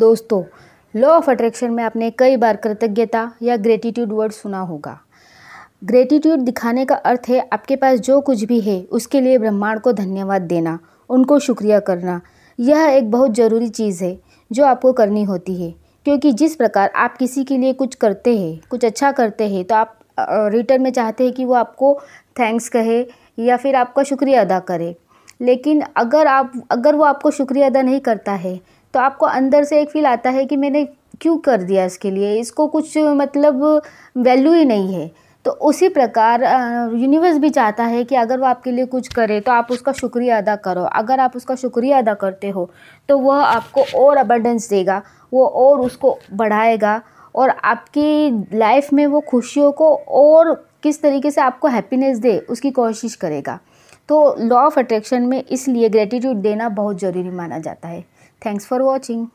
दोस्तों law of attraction में आपने कई बार कृतज्ञता या ग्रेटिट्यूड वर्ड सुना होगा ग्रेटिट्यूड दिखाने का अर्थ है आपके पास जो कुछ भी है उसके लिए ब्रह्मांड को धन्यवाद देना उनको शुक्रिया करना यह एक बहुत ज़रूरी चीज़ है जो आपको करनी होती है क्योंकि जिस प्रकार आप किसी के लिए कुछ करते हैं कुछ अच्छा करते हैं तो आप रिटर्न में चाहते हैं कि वो आपको थैंक्स कहे या फिर आपका शुक्रिया अदा करे लेकिन अगर आप अगर वो आपको शुक्रिया अदा नहीं करता है तो आपको अंदर से एक फील आता है कि मैंने क्यों कर दिया इसके लिए इसको कुछ मतलब वैल्यू ही नहीं है तो उसी प्रकार यूनिवर्स भी चाहता है कि अगर वो आपके लिए कुछ करे तो आप उसका शुक्रिया अदा करो अगर आप उसका शुक्रिया अदा करते हो तो वह आपको और अबंडेंस देगा वो और उसको बढ़ाएगा और आपकी लाइफ में वो खुशियों को और किस तरीके से आपको हैप्पीनेस दे उसकी कोशिश करेगा तो लॉ ऑफ अट्रैक्शन में इसलिए ग्रेटिट्यूड देना बहुत ज़रूरी माना जाता है थैंक्स फॉर वॉचिंग